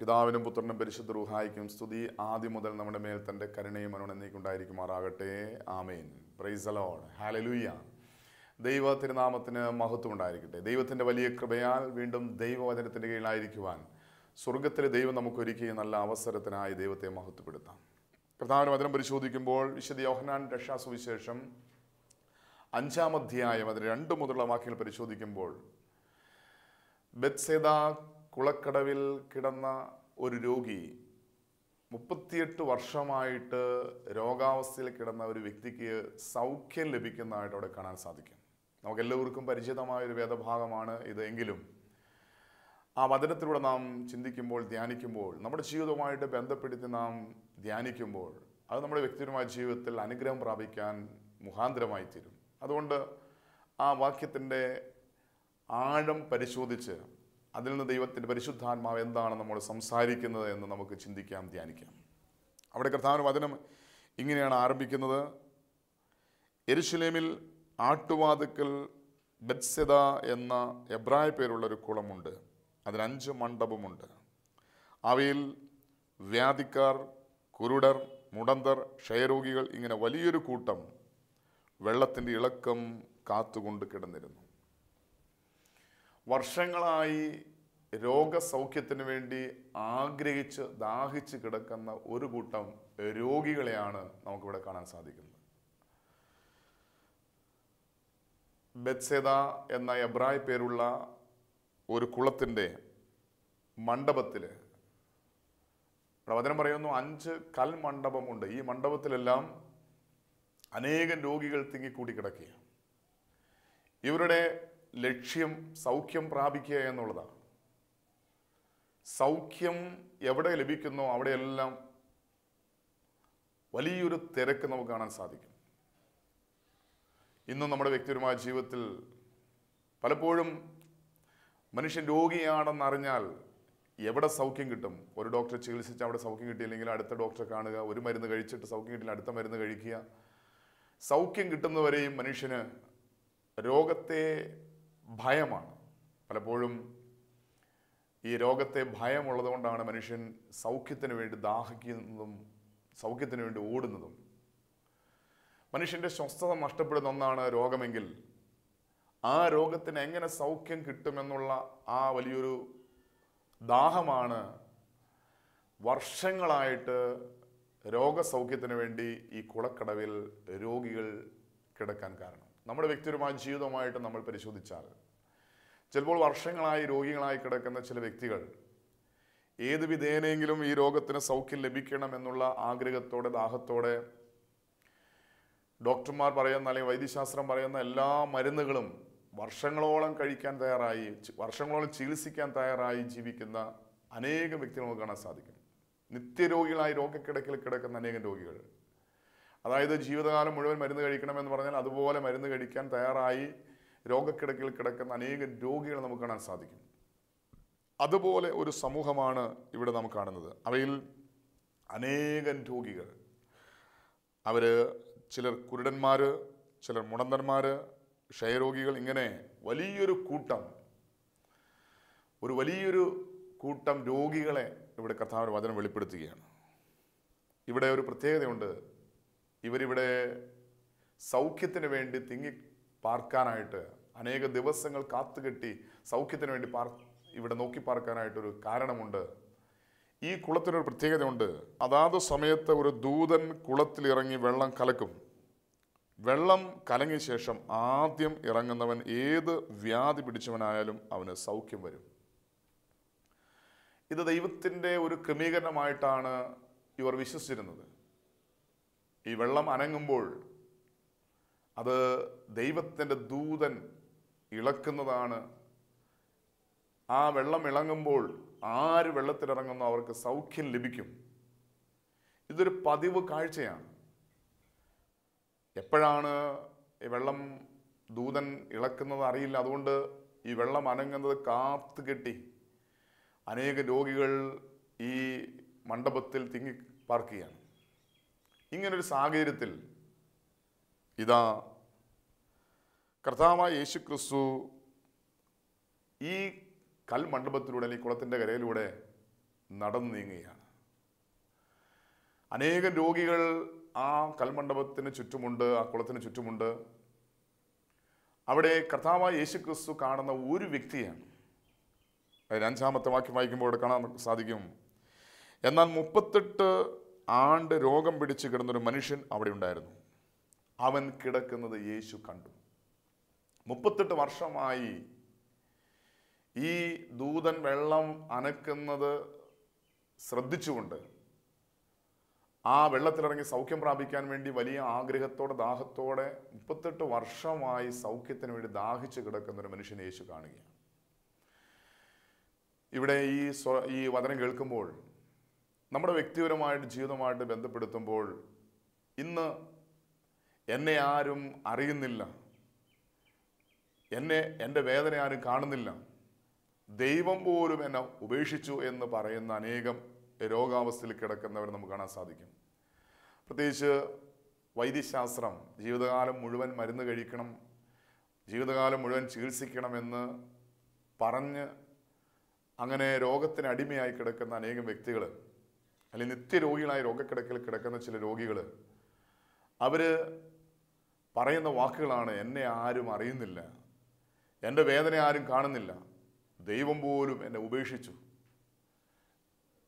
പിതാവിനും പുത്രനും പരിശുദ്ധ റൂഹായിക്കും സ്തുതി ആദ്യം മുതൽ നമ്മുടെ മേൽ തൻ്റെ കരുണയും മരണം എന്നേക്കുണ്ടായിരിക്കുമാറാകട്ടെ ആമേൻ പ്രൈസ് അലോൺ ഹാലലൂയ ദൈവ തിരുനാമത്തിന് മഹത്വം ഉണ്ടായിരിക്കട്ടെ ദൈവത്തിൻ്റെ വലിയ കൃപയാൽ വീണ്ടും ദൈവവചനത്തിൻ്റെ കീഴിലായിരിക്കുവാൻ സ്വർഗത്തിലെ ദൈവം നമുക്കൊരുക്കിയ നല്ല അവസരത്തിനായി ദൈവത്തെ മഹത്വപ്പെടുത്താം പ്രധാന വചനം പരിശോധിക്കുമ്പോൾ വിശുദ്ധ യോഹനാൻ സുവിശേഷം അഞ്ചാം അധ്യായം അതിന് രണ്ടു മുതലുള്ള വാക്യങ്ങൾ പരിശോധിക്കുമ്പോൾ ബെത്സേദ കുളക്കടവിൽ കിടന്ന ഒരു രോഗി മുപ്പത്തിയെട്ട് വർഷമായിട്ട് രോഗാവസ്ഥയിൽ കിടന്ന ഒരു വ്യക്തിക്ക് സൗഖ്യം ലഭിക്കുന്നതായിട്ട് അവിടെ കാണാൻ സാധിക്കും നമുക്ക് എല്ലാവർക്കും പരിചിതമായ ഒരു വേദഭാഗമാണ് ഇത് എങ്കിലും ആ വചനത്തിലൂടെ നാം ചിന്തിക്കുമ്പോൾ ധ്യാനിക്കുമ്പോൾ നമ്മുടെ ജീവിതവുമായിട്ട് ബന്ധപ്പെടുത്തി നാം ധ്യാനിക്കുമ്പോൾ അത് നമ്മുടെ വ്യക്തിപരമായ ജീവിതത്തിൽ അനുഗ്രഹം പ്രാപിക്കാൻ മുഖാന്തരമായി തീരും അതുകൊണ്ട് ആ വാക്യത്തിൻ്റെ ആഴം പരിശോധിച്ച് അതിൽ നിന്ന് ദൈവത്തിൻ്റെ പരിശുദ്ധാത്മാവ് എന്താണ് നമ്മൾ സംസാരിക്കുന്നത് എന്ന് നമുക്ക് ചിന്തിക്കാം ധ്യാനിക്കാം അവിടെ കർത്താവിന് വചനം ഇങ്ങനെയാണ് ആരംഭിക്കുന്നത് എരുഷലേമിൽ ആട്ടുവാതുക്കൽ ബത്സ്യത എന്ന എബ്രായ പേരുള്ളൊരു കുളമുണ്ട് അതിനഞ്ച് മണ്ഡപമുണ്ട് അവയിൽ വ്യാധിക്കാർ കുരുടർ മുടന്തർ ക്ഷയരോഗികൾ ഇങ്ങനെ വലിയൊരു കൂട്ടം വെള്ളത്തിൻ്റെ ഇളക്കം കാത്തുകൊണ്ട് കിടന്നിരുന്നു വർഷങ്ങളായി രോഗസൗഖ്യത്തിന് വേണ്ടി ആഗ്രഹിച്ച് ദാഹിച്ച് കിടക്കുന്ന ഒരു കൂട്ടം രോഗികളെയാണ് നമുക്കിവിടെ കാണാൻ സാധിക്കുന്നത് ബെത്സേദ എന്ന എബ്രായ പേരുള്ള ഒരു കുളത്തിൻ്റെ മണ്ഡപത്തിൽ പ്രവചനം പറയുന്നു അഞ്ച് കൽ മണ്ഡപമുണ്ട് ഈ മണ്ഡപത്തിലെല്ലാം അനേകം രോഗികൾ തിങ്ങിക്കൂടി കിടക്കുക ഇവരുടെ ലക്ഷ്യം സൗഖ്യം പ്രാപിക്കുക എന്നുള്ളതാണ് സൗഖ്യം എവിടെ ലഭിക്കുന്നോ അവിടെയെല്ലാം വലിയൊരു തിരക്ക് നമുക്ക് കാണാൻ സാധിക്കും ഇന്നും നമ്മുടെ വ്യക്തിപരമായ ജീവിതത്തിൽ പലപ്പോഴും മനുഷ്യൻ രോഗിയാണെന്നറിഞ്ഞാൽ എവിടെ സൗഖ്യം കിട്ടും ഒരു ഡോക്ടറെ ചികിത്സിച്ച് അവിടെ സൗഖ്യം കിട്ടിയില്ലെങ്കിൽ അടുത്ത ഡോക്ടറെ കാണുക ഒരു മരുന്ന് കഴിച്ചിട്ട് സൗഖ്യം കിട്ടില്ല അടുത്ത മരുന്ന് കഴിക്കുക സൗഖ്യം കിട്ടുന്നവരെയും മനുഷ്യന് രോഗത്തെ ഭയമാണ് പലപ്പോഴും ഈ രോഗത്തെ ഭയമുള്ളതുകൊണ്ടാണ് മനുഷ്യൻ സൗഖ്യത്തിന് വേണ്ടി ദാഹിക്കുന്നതും സൗഖ്യത്തിന് വേണ്ടി ഓടുന്നതും മനുഷ്യൻ്റെ സ്വസ്ഥത നഷ്ടപ്പെടുന്ന ഒന്നാണ് രോഗമെങ്കിൽ ആ രോഗത്തിന് എങ്ങനെ സൗഖ്യം കിട്ടുമെന്നുള്ള ആ വലിയൊരു ദാഹമാണ് വർഷങ്ങളായിട്ട് രോഗസൗഖ്യത്തിന് വേണ്ടി ഈ കുളക്കടവിൽ രോഗികൾ കിടക്കാൻ കാരണം നമ്മുടെ വ്യക്തിപരമായ ജീവിതമായിട്ട് നമ്മൾ പരിശോധിച്ചാൽ ചിലപ്പോൾ വർഷങ്ങളായി രോഗികളായി കിടക്കുന്ന ചില വ്യക്തികൾ ഏത് വിധേനയെങ്കിലും ഈ രോഗത്തിന് സൗഖ്യം ലഭിക്കണം എന്നുള്ള ആഗ്രഹത്തോടെ ദാഹത്തോടെ ഡോക്ടർമാർ പറയുന്ന അല്ലെങ്കിൽ വൈദ്യശാസ്ത്രം പറയുന്ന എല്ലാ മരുന്നുകളും വർഷങ്ങളോളം കഴിക്കാൻ തയ്യാറായി വർഷങ്ങളോളം ചികിത്സിക്കാൻ തയ്യാറായി ജീവിക്കുന്ന അനേകം വ്യക്തികൾ നമുക്ക് കാണാൻ സാധിക്കും നിത്യരോഗികളായി രോഗക്കിടക്കിൽ കിടക്കുന്ന അനേകം രോഗികൾ അതായത് ജീവിതകാലം മുഴുവൻ മരുന്ന് കഴിക്കണമെന്ന് പറഞ്ഞാൽ അതുപോലെ മരുന്ന് കഴിക്കാൻ തയ്യാറായി രോഗക്കിടക്കിൽ കിടക്കുന്ന അനേകം രോഗികൾ നമുക്ക് കാണാൻ സാധിക്കും അതുപോലെ ഒരു സമൂഹമാണ് ഇവിടെ നമുക്ക് കാണുന്നത് അവയിൽ അനേകം രോഗികൾ അവർ ചിലർ കുരുടന്മാർ ചിലർ മുടന്തന്മാർ ക്ഷയരോഗികൾ ഇങ്ങനെ വലിയൊരു കൂട്ടം ഒരു വലിയൊരു കൂട്ടം രോഗികളെ ഇവിടെ കർത്താവിൻ്റെ വെളിപ്പെടുത്തുകയാണ് ഇവിടെ ഒരു പ്രത്യേകതയുണ്ട് ഇവരിവിടെ സൗഖ്യത്തിന് വേണ്ടി തിങ്ങി പാർക്കാനായിട്ട് അനേക ദിവസങ്ങൾ കാത്തുകെട്ടി സൗഖ്യത്തിന് വേണ്ടി പാർ ഇവിടെ നോക്കി പാർക്കാനായിട്ടൊരു കാരണമുണ്ട് ഈ കുളത്തിനൊരു പ്രത്യേകതയുണ്ട് അതാത് സമയത്ത് ഒരു ദൂതൻ കുളത്തിലിറങ്ങി വെള്ളം കലക്കും വെള്ളം കലങ്ങിയ ശേഷം ആദ്യം ഇറങ്ങുന്നവൻ ഏത് വ്യാധി പിടിച്ചവനായാലും അവന് സൗഖ്യം വരും ഇത് ദൈവത്തിൻ്റെ ഒരു ക്രമീകരണമായിട്ടാണ് ഇവർ വിശ്വസിച്ചിരുന്നത് ഈ വെള്ളം അനങ്ങുമ്പോൾ അത് ദൈവത്തിൻ്റെ ദൂതൻ ഇളക്കുന്നതാണ് ആ വെള്ളം ഇളങ്ങുമ്പോൾ ആര് വെള്ളത്തിലിറങ്ങുന്നു അവർക്ക് സൗഖ്യം ലഭിക്കും ഇതൊരു പതിവ് കാഴ്ചയാണ് എപ്പോഴാണ് ഈ വെള്ളം ദൂതൻ ഇളക്കുന്നത് അറിയില്ല അതുകൊണ്ട് ഈ വെള്ളം അനങ്ങുന്നത് കാത്തു കെട്ടി അനേക രോഗികൾ ഈ മണ്ഡപത്തിൽ തിങ്ങി പാർക്കുകയാണ് ഇങ്ങനൊരു സാഹചര്യത്തിൽ ഇതാ കർത്താവായ യേശു ക്രിസ്തു ഈ കൽമണ്ഡപത്തിലൂടെ അല്ലെങ്കിൽ കുളത്തിൻ്റെ കരയിലൂടെ നടന്നു നീങ്ങുകയാണ് അനേകം രോഗികൾ ആ കൽമണ്ഡപത്തിന് ചുറ്റുമുണ്ട് ആ കുളത്തിന് ചുറ്റുമുണ്ട് അവിടെ കർത്താവായ യേശു ക്രിസ്തു കാണുന്ന ഒരു വ്യക്തിയാണ് അതിന് അഞ്ചാമത്തെ വാക്യം വായിക്കുമ്പോൾ ഇവിടെ കാണാൻ സാധിക്കും എന്നാൽ മുപ്പത്തെട്ട് ആണ്ട് രോഗം പിടിച്ച് കിടന്നൊരു മനുഷ്യൻ അവിടെ ഉണ്ടായിരുന്നു അവൻ കിടക്കുന്നത് യേശു കണ്ടു മുപ്പത്തെട്ട് വർഷമായി ഈ ദൂതൻ വെള്ളം അനക്കുന്നത് ശ്രദ്ധിച്ചുകൊണ്ട് ആ വെള്ളത്തിലിറങ്ങി സൗഖ്യം പ്രാപിക്കാൻ വേണ്ടി വലിയ ആഗ്രഹത്തോടെ ദാഹത്തോടെ മുപ്പത്തെട്ട് വർഷമായി സൗഖ്യത്തിന് വേണ്ടി ദാഹിച്ച് കിടക്കുന്ന ഒരു മനുഷ്യനെ യേശു കാണുകയാണ് ഇവിടെ ഈ ഈ വചനം കേൾക്കുമ്പോൾ നമ്മുടെ വ്യക്തിപരമായിട്ട് ജീവിതമായിട്ട് ബന്ധപ്പെടുത്തുമ്പോൾ ഇന്ന് എന്നെ ആരും അറിയുന്നില്ല എന്നെ എൻ്റെ വേദന ആരും കാണുന്നില്ല ദൈവം പോലും എന്നെ ഉപേക്ഷിച്ചു എന്ന് പറയുന്ന അനേകം രോഗാവസ്ഥയിൽ കിടക്കുന്നവർ നമുക്ക് കാണാൻ സാധിക്കും പ്രത്യേകിച്ച് വൈദ്യശാസ്ത്രം ജീവിതകാലം മുഴുവൻ മരുന്ന് കഴിക്കണം ജീവിതകാലം മുഴുവൻ ചികിത്സിക്കണമെന്ന് പറഞ്ഞ് അങ്ങനെ രോഗത്തിന് അടിമയായി കിടക്കുന്ന അനേകം വ്യക്തികൾ അല്ലെങ്കിൽ നിത്യരോഗികളായ രോഗക്കിടക്കിൽ കിടക്കുന്ന ചില രോഗികൾ അവർ പറയുന്ന വാക്കുകളാണ് എന്നെ ആരും അറിയുന്നില്ല എൻ്റെ വേദന ആരും കാണുന്നില്ല ദൈവം പോലും എന്നെ ഉപേക്ഷിച്ചു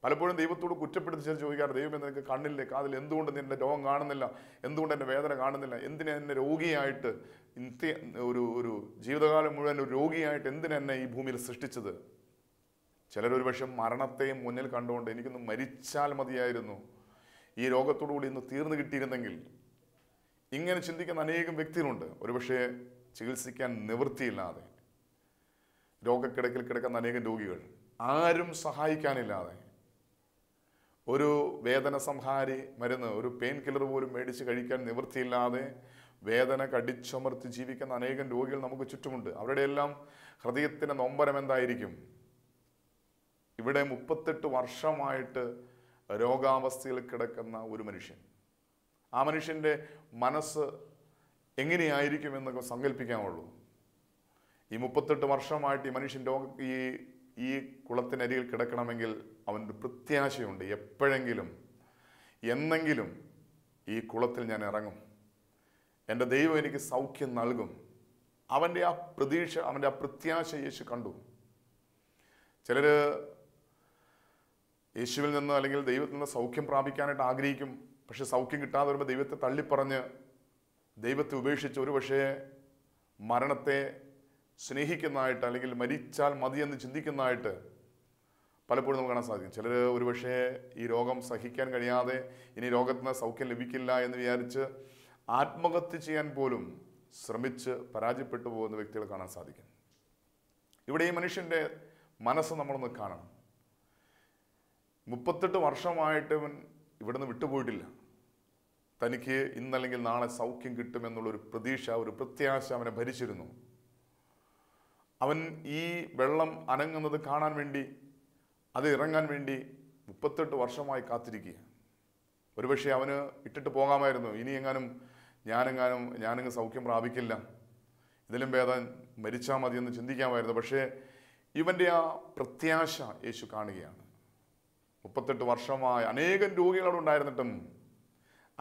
പലപ്പോഴും ദൈവത്തോട് കുറ്റപ്പെടുത്തി ചെന്ന് ചോദിക്കാറ് ദൈവം നിനക്ക് കണ്ണില്ലേ കാതിൽ എന്തുകൊണ്ട് നിന്റെ രോഗം കാണുന്നില്ല എന്തുകൊണ്ട് എൻ്റെ വേദന കാണുന്നില്ല എന്തിനാ എന്നെ രോഗിയായിട്ട് ഇന്ത്യ ഒരു ഒരു ജീവിതകാലം മുഴുവൻ ഒരു രോഗിയായിട്ട് എന്തിനാ എന്നെ ഈ ഭൂമിയിൽ സൃഷ്ടിച്ചത് ചിലരൊരു പക്ഷെ മരണത്തെയും മുന്നിൽ കണ്ടുകൊണ്ട് എനിക്കൊന്ന് മരിച്ചാൽ മതിയായിരുന്നു ഈ രോഗത്തോടുകൂടി ഇന്ന് തീർന്നു കിട്ടിയിരുന്നെങ്കിൽ ഇങ്ങനെ ചിന്തിക്കുന്ന അനേകം വ്യക്തികളുണ്ട് ഒരുപക്ഷെ ചികിത്സിക്കാൻ നിവൃത്തിയില്ലാതെ രോഗക്കിടക്കിൽ കിടക്കുന്ന അനേകം രോഗികൾ ആരും സഹായിക്കാനില്ലാതെ ഒരു വേദന സംഹാരി മരുന്ന് ഒരു പെയിൻ കില്ലർ പോലും മേടിച്ച് കഴിക്കാൻ നിവൃത്തിയില്ലാതെ വേദന കടിച്ചമർത്തി ജീവിക്കുന്ന അനേകം രോഗികൾ നമുക്ക് ചുറ്റുമുണ്ട് അവരുടെയെല്ലാം ഹൃദയത്തിൻ്റെ നൊമ്പരം എന്തായിരിക്കും ഇവിടെ മുപ്പത്തെട്ട് വർഷമായിട്ട് രോഗാവസ്ഥയിൽ കിടക്കുന്ന ഒരു മനുഷ്യൻ ആ മനുഷ്യൻ്റെ മനസ്സ് എങ്ങനെയായിരിക്കുമെന്നൊക്കെ സങ്കല്പിക്കാമുള്ളൂ ഈ മുപ്പത്തെട്ട് വർഷമായിട്ട് ഈ മനുഷ്യൻ രോഗ ഈ ഈ കുളത്തിനരിയിൽ കിടക്കണമെങ്കിൽ അവൻ്റെ പ്രത്യാശയുണ്ട് എപ്പോഴെങ്കിലും എന്നെങ്കിലും ഈ കുളത്തിൽ ഞാൻ ഇറങ്ങും എൻ്റെ ദൈവം എനിക്ക് സൗഖ്യം നൽകും അവൻ്റെ ആ പ്രതീക്ഷ അവൻ്റെ ആ പ്രത്യാശ യേശു കണ്ടു ചിലർ യേശുവിൽ നിന്ന് അല്ലെങ്കിൽ ദൈവത്തിൽ നിന്ന് സൗഖ്യം പ്രാപിക്കാനായിട്ട് ആഗ്രഹിക്കും പക്ഷെ സൗഖ്യം കിട്ടാതെ വരുമ്പോൾ ദൈവത്തെ തള്ളിപ്പറഞ്ഞ് ദൈവത്തെ ഉപേക്ഷിച്ച് ഒരു പക്ഷേ മരണത്തെ സ്നേഹിക്കുന്നതായിട്ട് അല്ലെങ്കിൽ മരിച്ചാൽ മതിയെന്ന് ചിന്തിക്കുന്നതായിട്ട് പലപ്പോഴും നമുക്ക് കാണാൻ സാധിക്കും ചിലർ ഒരുപക്ഷേ ഈ രോഗം സഹിക്കാൻ കഴിയാതെ ഇനി രോഗത്തിന് സൗഖ്യം ലഭിക്കില്ല എന്ന് വിചാരിച്ച് ആത്മഹത്യ ചെയ്യാൻ പോലും ശ്രമിച്ച് പരാജയപ്പെട്ടു പോകുന്ന വ്യക്തികളെ കാണാൻ സാധിക്കും ഇവിടെ ഈ മനുഷ്യൻ്റെ മനസ്സ് നമ്മളൊന്ന് കാണണം മുപ്പത്തെട്ട് വർഷമായിട്ട് ഇവൻ ഇവിടുന്ന് വിട്ടുപോയിട്ടില്ല തനിക്ക് ഇന്നല്ലെങ്കിൽ നാളെ സൗഖ്യം കിട്ടുമെന്നുള്ളൊരു പ്രതീക്ഷ ഒരു പ്രത്യാശ അവനെ ഭരിച്ചിരുന്നു അവൻ ഈ വെള്ളം അനങ്ങുന്നത് കാണാൻ വേണ്ടി അത് ഇറങ്ങാൻ വേണ്ടി മുപ്പത്തെട്ട് വർഷമായി കാത്തിരിക്കുക ഒരുപക്ഷെ അവന് ഇട്ടിട്ട് പോകാമായിരുന്നു ഇനി എങ്ങാനും ഞാനെങ്ങാനും ഞാനങ്ങ് സൗഖ്യം പ്രാപിക്കില്ല ഇതിലും ഭേദം മരിച്ചാൽ മതിയെന്ന് ചിന്തിക്കാമായിരുന്നു പക്ഷേ ഇവൻ്റെ ആ പ്രത്യാശ യേശു കാണുകയാണ് മുപ്പത്തെട്ട് വർഷമായി അനേകം രോഗികൾ അവിടെ ഉണ്ടായിരുന്നിട്ടും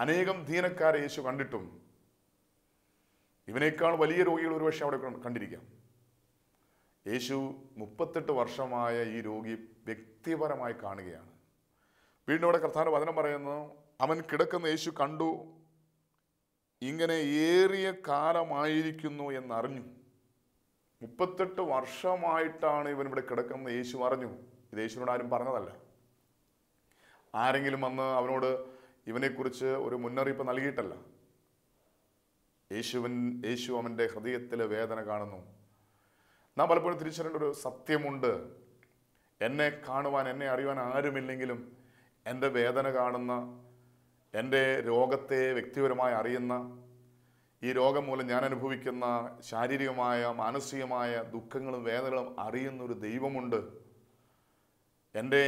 അനേകം ധീനക്കാരെ യേശു കണ്ടിട്ടും ഇവനേക്കാൾ വലിയ രോഗികൾ ഒരുപക്ഷെ അവിടെ കണ്ടിരിക്കാം യേശു മുപ്പത്തെട്ട് വർഷമായ ഈ രോഗി വ്യക്തിപരമായി കാണുകയാണ് വീണ്ടും അവിടെ കർത്താൻ വചനം പറയുന്നു അവൻ കിടക്കുന്ന യേശു കണ്ടു ഇങ്ങനെ ഏറിയ കാലമായിരിക്കുന്നു എന്നറിഞ്ഞു മുപ്പത്തെട്ട് വർഷമായിട്ടാണ് ഇവൻ ഇവിടെ കിടക്കുന്ന യേശു അറിഞ്ഞു ഇത് യേശുവിനോട് ആരും പറഞ്ഞതല്ല ആരെങ്കിലും വന്ന് അവനോട് ഇവനെക്കുറിച്ച് ഒരു മുന്നറിയിപ്പ് നൽകിയിട്ടല്ല യേശുവൻ യേശു അവൻ്റെ ഹൃദയത്തിലെ വേദന കാണുന്നു നാം പലപ്പോഴും തിരിച്ചറിയേണ്ട ഒരു സത്യമുണ്ട് എന്നെ കാണുവാൻ എന്നെ അറിയുവാൻ ആരുമില്ലെങ്കിലും എൻ്റെ വേദന കാണുന്ന എൻ്റെ രോഗത്തെ വ്യക്തിപരമായി അറിയുന്ന ഈ രോഗം മൂലം ഞാൻ അനുഭവിക്കുന്ന ശാരീരികമായ മാനസികമായ ദുഃഖങ്ങളും വേദനകളും അറിയുന്ന ഒരു ദൈവമുണ്ട് എൻ്റെ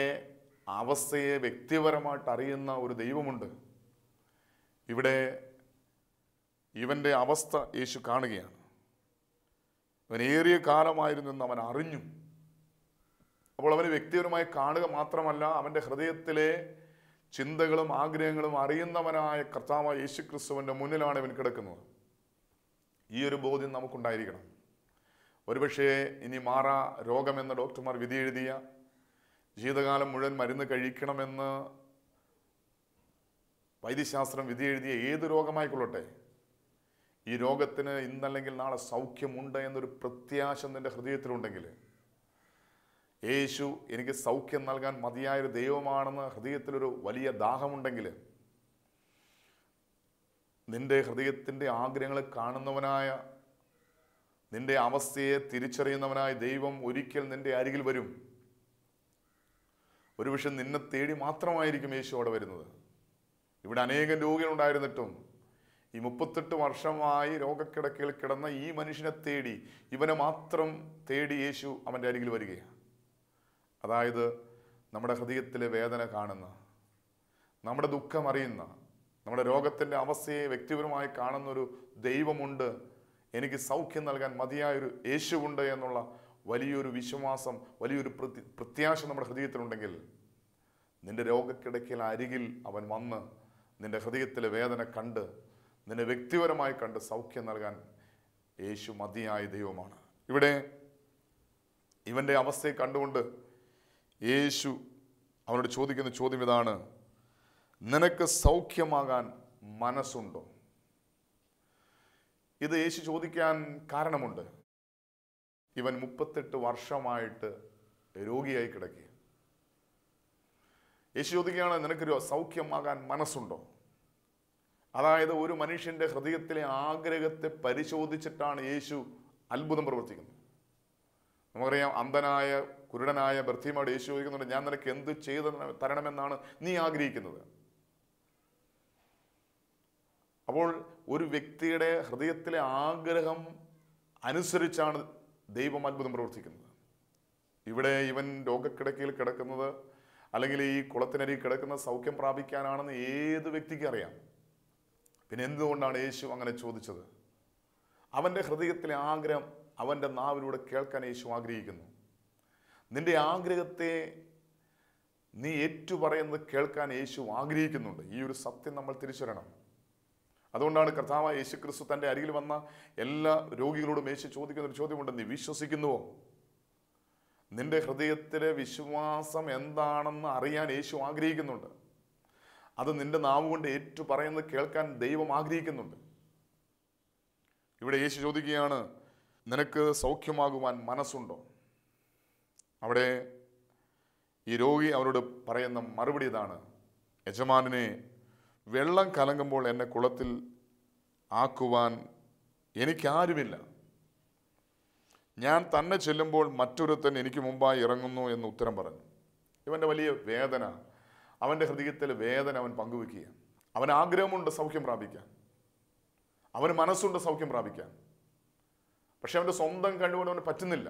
അവസ്ഥയെ വ്യക്തിപരമായിട്ട് അറിയുന്ന ഒരു ദൈവമുണ്ട് ഇവിടെ ഇവൻ്റെ അവസ്ഥ യേശു കാണുകയാണ് അവൻ ഏറിയ കാലമായിരുന്നു എന്ന് അവൻ അറിഞ്ഞു അപ്പോൾ അവന് വ്യക്തിപരമായി കാണുക മാത്രമല്ല അവൻ്റെ ഹൃദയത്തിലെ ചിന്തകളും ആഗ്രഹങ്ങളും അറിയുന്നവനായ കർത്താവ് യേശു ക്രിസ്തുവിൻ്റെ മുന്നിലാണ് ഇവൻ കിടക്കുന്നത് ഈ ഒരു ബോധ്യം നമുക്കുണ്ടായിരിക്കണം ഒരുപക്ഷേ ഇനി മാറാ രോഗമെന്ന് ഡോക്ടർമാർ വിധി എഴുതിയ ജീവിതകാലം മുഴുവൻ മരുന്ന് കഴിക്കണമെന്ന് വൈദ്യശാസ്ത്രം വിധി എഴുതിയ ഏത് രോഗമായിക്കൊള്ളട്ടെ ഈ രോഗത്തിന് ഇന്നല്ലെങ്കിൽ നാളെ സൗഖ്യമുണ്ട് എന്നൊരു പ്രത്യാശ നിൻ്റെ ഹൃദയത്തിലുണ്ടെങ്കിൽ യേശു എനിക്ക് സൗഖ്യം നൽകാൻ മതിയായൊരു ദൈവമാണെന്ന് ഹൃദയത്തിലൊരു വലിയ ദാഹമുണ്ടെങ്കിൽ നിന്റെ ഹൃദയത്തിൻ്റെ ആഗ്രഹങ്ങൾ കാണുന്നവനായ നിന്റെ അവസ്ഥയെ തിരിച്ചറിയുന്നവനായ ദൈവം ഒരിക്കൽ നിന്റെ അരികിൽ വരും ഒരുപക്ഷെ നിന്നെ തേടി മാത്രമായിരിക്കും യേശു അവിടെ വരുന്നത് ഇവിടെ അനേകം രോഗികളുണ്ടായിരുന്നിട്ടും ഈ മുപ്പത്തെട്ട് വർഷമായി രോഗക്കിടക്കയിൽ കിടന്ന ഈ മനുഷ്യനെ തേടി ഇവനെ മാത്രം തേടി യേശു അവൻ്റെ അരികിൽ വരികയാണ് അതായത് നമ്മുടെ ഹൃദയത്തിലെ വേദന കാണുന്ന നമ്മുടെ ദുഃഖം അറിയുന്ന നമ്മുടെ രോഗത്തിൻ്റെ അവസ്ഥയെ വ്യക്തിപരമായി കാണുന്നൊരു ദൈവമുണ്ട് എനിക്ക് സൗഖ്യം നൽകാൻ മതിയായൊരു യേശുവുണ്ട് എന്നുള്ള വലിയൊരു വിശ്വാസം വലിയൊരു പ്രത്യാശ നമ്മുടെ ഹൃദയത്തിലുണ്ടെങ്കിൽ നിന്റെ രോഗക്കിടക്കിൽ അരികിൽ അവൻ വന്ന് നിന്റെ ഹൃദയത്തിലെ വേദന കണ്ട് നിന്നെ വ്യക്തിപരമായി കണ്ട് സൗഖ്യം നൽകാൻ യേശു മതിയായ ദൈവമാണ് ഇവിടെ ഇവൻ്റെ അവസ്ഥയെ കണ്ടുകൊണ്ട് യേശു അവനോട് ചോദിക്കുന്ന ചോദ്യം ഇതാണ് നിനക്ക് സൗഖ്യമാകാൻ മനസ്സുണ്ടോ ഇത് യേശു ചോദിക്കാൻ കാരണമുണ്ട് ഇവൻ മുപ്പത്തെട്ട് വർഷമായിട്ട് രോഗിയായി കിടക്കുക യേശു ചോദിക്കുകയാണ് നിനക്കൊരു സൗഖ്യമാകാൻ മനസ്സുണ്ടോ അതായത് ഒരു മനുഷ്യന്റെ ഹൃദയത്തിലെ ആഗ്രഹത്തെ പരിശോധിച്ചിട്ടാണ് യേശു അത്ഭുതം പ്രവർത്തിക്കുന്നത് നമുക്കറിയാം അന്ധനായ കുരുടനായ ബർത്തിമയോട് യേശു ചോദിക്കുന്നുണ്ട് ഞാൻ നിനക്ക് എന്ത് ചെയ്ത് തരണമെന്നാണ് നീ ആഗ്രഹിക്കുന്നത് അപ്പോൾ ഒരു വ്യക്തിയുടെ ഹൃദയത്തിലെ ആഗ്രഹം അനുസരിച്ചാണ് ദൈവം അത്ഭുതം പ്രവർത്തിക്കുന്നത് ഇവിടെ ഇവൻ രോഗക്കിടക്കയിൽ കിടക്കുന്നത് അല്ലെങ്കിൽ ഈ കുളത്തിനരി കിടക്കുന്ന സൗഖ്യം പ്രാപിക്കാനാണെന്ന് ഏത് വ്യക്തിക്കും അറിയാം പിന്നെ എന്തുകൊണ്ടാണ് യേശു അങ്ങനെ ചോദിച്ചത് അവൻ്റെ ഹൃദയത്തിലെ ആഗ്രഹം അവൻ്റെ നാവിലൂടെ കേൾക്കാൻ യേശു ആഗ്രഹിക്കുന്നു നിന്റെ ആഗ്രഹത്തെ നീ ഏറ്റുപറയുന്നത് കേൾക്കാൻ യേശു ആഗ്രഹിക്കുന്നുണ്ട് ഈ ഒരു സത്യം നമ്മൾ തിരിച്ചറിയണം അതുകൊണ്ടാണ് കർത്താവ് യേശു ക്രിസ്തു തൻ്റെ അരികിൽ വന്ന എല്ലാ രോഗികളോടും യേശു ചോദിക്കുന്ന ഒരു ചോദ്യമുണ്ട് നീ വിശ്വസിക്കുന്നുവോ നിന്റെ ഹൃദയത്തിലെ വിശ്വാസം എന്താണെന്ന് അറിയാൻ യേശു ആഗ്രഹിക്കുന്നുണ്ട് അത് നിന്റെ നാവ് കൊണ്ട് ഏറ്റു പറയുന്നത് കേൾക്കാൻ ദൈവം ആഗ്രഹിക്കുന്നുണ്ട് ഇവിടെ യേശു ചോദിക്കുകയാണ് നിനക്ക് സൗഖ്യമാകുവാൻ മനസ്സുണ്ടോ അവിടെ ഈ രോഗി അവരോട് പറയുന്ന മറുപടി ഇതാണ് യജമാനെ വെള്ളം കലങ്ങുമ്പോൾ എന്നെ കുളത്തിൽ ആക്കുവാൻ എനിക്കാരുമില്ല ഞാൻ തന്നെ ചെല്ലുമ്പോൾ മറ്റൊരുത്തൻ എനിക്ക് മുമ്പായി ഇറങ്ങുന്നു എന്ന് ഉത്തരം പറഞ്ഞു ഇവൻ്റെ വലിയ വേദന അവൻ്റെ ഹൃദയത്തിൽ വേദന അവൻ പങ്കുവെക്കുക അവൻ ആഗ്രഹമുണ്ട് സൗഖ്യം പ്രാപിക്കാൻ അവന് മനസ്സുണ്ട് സൗഖ്യം പ്രാപിക്കാൻ പക്ഷെ അവൻ്റെ സ്വന്തം കഴിവുകൊണ്ട് അവന് പറ്റുന്നില്ല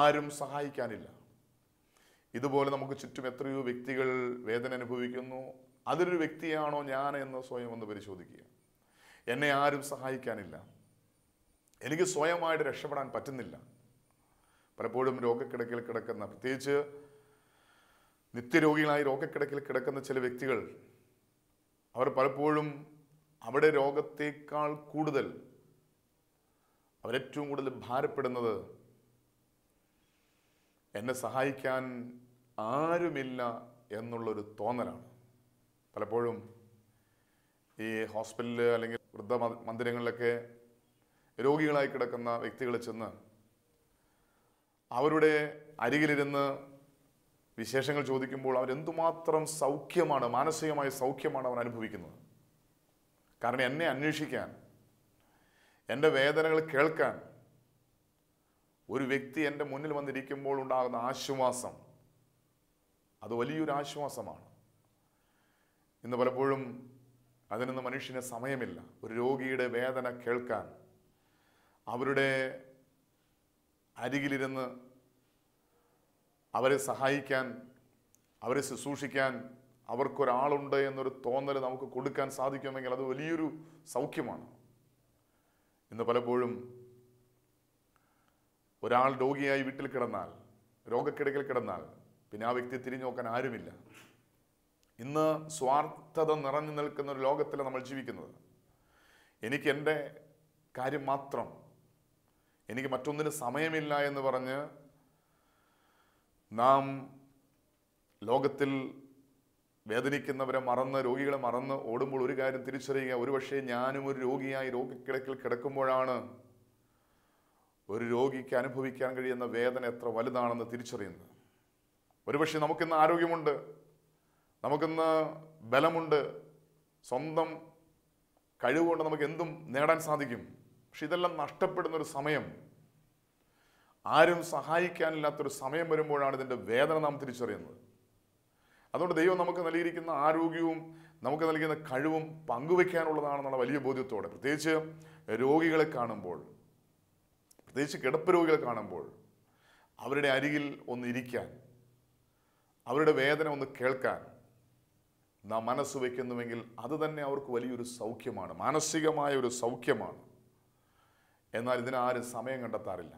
ആരും സഹായിക്കാനില്ല ഇതുപോലെ നമുക്ക് ചുറ്റും എത്രയോ വ്യക്തികൾ വേദന അനുഭവിക്കുന്നു അതിലൊരു വ്യക്തിയാണോ ഞാൻ എന്ന് സ്വയം ഒന്ന് പരിശോധിക്കുക എന്നെ ആരും സഹായിക്കാനില്ല എനിക്ക് സ്വയമായിട്ട് രക്ഷപ്പെടാൻ പറ്റുന്നില്ല പലപ്പോഴും രോഗക്കിടക്കിൽ കിടക്കുന്ന പ്രത്യേകിച്ച് നിത്യരോഗികളായി രോഗക്കിടക്കിൽ കിടക്കുന്ന ചില വ്യക്തികൾ അവർ പലപ്പോഴും അവിടെ രോഗത്തേക്കാൾ കൂടുതൽ അവരേറ്റവും കൂടുതൽ ഭാരപ്പെടുന്നത് എന്നെ സഹായിക്കാൻ ആരുമില്ല എന്നുള്ളൊരു തോന്നലാണ് പലപ്പോഴും ഈ ഹോസ്പിറ്റലിൽ അല്ലെങ്കിൽ വൃദ്ധ മന്ദിരങ്ങളിലൊക്കെ രോഗികളായി കിടക്കുന്ന വ്യക്തികൾ ചെന്ന് അവരുടെ അരികിലിരുന്ന് വിശേഷങ്ങൾ ചോദിക്കുമ്പോൾ അവരെന്തുമാത്രം സൗഖ്യമാണ് മാനസികമായ സൗഖ്യമാണ് അവർ അനുഭവിക്കുന്നത് കാരണം എന്നെ അന്വേഷിക്കാൻ എൻ്റെ വേദനകൾ കേൾക്കാൻ ഒരു വ്യക്തി എൻ്റെ മുന്നിൽ വന്നിരിക്കുമ്പോൾ ഉണ്ടാകുന്ന ആശ്വാസം അത് വലിയൊരു ആശ്വാസമാണ് ഇന്ന് പലപ്പോഴും അതിനൊന്നും മനുഷ്യന് സമയമില്ല ഒരു രോഗിയുടെ വേദന കേൾക്കാൻ അവരുടെ അരികിലിരുന്ന് അവരെ സഹായിക്കാൻ അവരെ ശുശ്രൂഷിക്കാൻ അവർക്കൊരാളുണ്ട് എന്നൊരു തോന്നൽ നമുക്ക് കൊടുക്കാൻ സാധിക്കുമെങ്കിൽ അത് വലിയൊരു സൗഖ്യമാണ് ഇന്ന് പലപ്പോഴും ഒരാൾ രോഗിയായി വീട്ടിൽ കിടന്നാൽ രോഗക്കിടക്കിൽ കിടന്നാൽ പിന്നെ ആ വ്യക്തിയെ തിരിഞ്ഞു നോക്കാൻ ആരുമില്ല ഇന്ന് സ്വാർത്ഥത നിറഞ്ഞു നിൽക്കുന്ന ഒരു ലോകത്തിലാണ് നമ്മൾ ജീവിക്കുന്നത് എനിക്ക് എൻ്റെ കാര്യം മാത്രം എനിക്ക് മറ്റൊന്നിന് സമയമില്ല എന്ന് പറഞ്ഞ് നാം ലോകത്തിൽ വേദനിക്കുന്നവരെ മറന്ന് രോഗികളെ മറന്ന് ഓടുമ്പോൾ ഒരു കാര്യം തിരിച്ചറിയുക ഒരുപക്ഷെ ഞാനും ഒരു രോഗിയായി രോഗിക്കിടക്കിൽ കിടക്കുമ്പോഴാണ് ഒരു രോഗിക്ക് അനുഭവിക്കാൻ കഴിയുന്ന വേദന എത്ര വലുതാണെന്ന് തിരിച്ചറിയുന്നത് ഒരുപക്ഷെ നമുക്കിന്ന് ആരോഗ്യമുണ്ട് നമുക്കിന്ന് ബലമുണ്ട് സ്വന്തം കഴിവുകൊണ്ട് നമുക്ക് എന്തും നേടാൻ സാധിക്കും പക്ഷെ ഇതെല്ലാം നഷ്ടപ്പെടുന്നൊരു സമയം ആരും സഹായിക്കാനില്ലാത്തൊരു സമയം വരുമ്പോഴാണ് ഇതിൻ്റെ വേദന നാം തിരിച്ചറിയുന്നത് അതുകൊണ്ട് ദൈവം നമുക്ക് നൽകിയിരിക്കുന്ന ആരോഗ്യവും നമുക്ക് നൽകുന്ന കഴിവും പങ്കുവെക്കാനുള്ളതാണെന്നുള്ള വലിയ ബോധ്യത്തോടെ പ്രത്യേകിച്ച് രോഗികളെ കാണുമ്പോൾ പ്രത്യേകിച്ച് കിടപ്പ് രോഗികളെ കാണുമ്പോൾ അവരുടെ അരികിൽ ഒന്ന് ഇരിക്കാൻ അവരുടെ വേദന ഒന്ന് കേൾക്കാൻ നാം മനസ്സ് വയ്ക്കുന്നുവെങ്കിൽ അത് തന്നെ അവർക്ക് വലിയൊരു സൗഖ്യമാണ് മാനസികമായ ഒരു സൗഖ്യമാണ് എന്നാൽ ഇതിനാരും സമയം കണ്ടെത്താറില്ല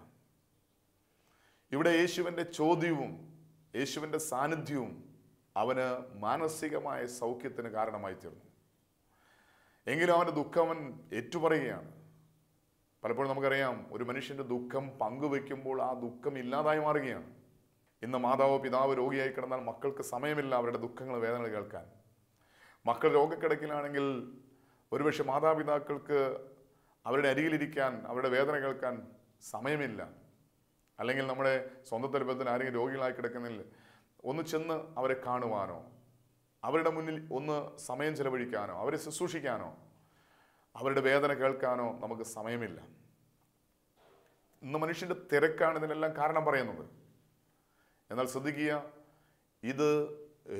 ഇവിടെ യേശുവിൻ്റെ ചോദ്യവും യേശുവിൻ്റെ സാന്നിധ്യവും അവന് മാനസികമായ സൗഖ്യത്തിന് കാരണമായി തീർന്നു എങ്കിലും അവൻ്റെ ദുഃഖം അവൻ ഏറ്റുപറയുകയാണ് പലപ്പോഴും നമുക്കറിയാം ഒരു മനുഷ്യൻ്റെ ദുഃഖം പങ്കുവെക്കുമ്പോൾ ആ ദുഃഖം ഇല്ലാതായി മാറുകയാണ് ഇന്ന് മാതാവോ പിതാവ് രോഗിയായി കിടന്നാൽ മക്കൾക്ക് സമയമില്ല അവരുടെ ദുഃഖങ്ങൾ വേദനകൾ കേൾക്കാൻ മക്കൾ രോഗക്കിടക്കിലാണെങ്കിൽ ഒരുപക്ഷെ മാതാപിതാക്കൾക്ക് അവരുടെ അരികിലിരിക്കാൻ അവരുടെ വേദന കേൾക്കാൻ സമയമില്ല അല്ലെങ്കിൽ നമ്മുടെ സ്വന്തം തലപ്പത്തിന് ആരെങ്കിലും രോഗികളായി കിടക്കുന്നില്ല ഒന്ന് ചെന്ന് അവരെ കാണുവാനോ അവരുടെ മുന്നിൽ ഒന്ന് സമയം ചെലവഴിക്കാനോ അവരെ ശുശ്രൂഷിക്കാനോ അവരുടെ വേദന കേൾക്കാനോ നമുക്ക് സമയമില്ല ഇന്ന് മനുഷ്യൻ്റെ തിരക്കാണ് ഇതിനെല്ലാം കാരണം പറയുന്നത് എന്നാൽ ശ്രദ്ധിക്കുക ഇത്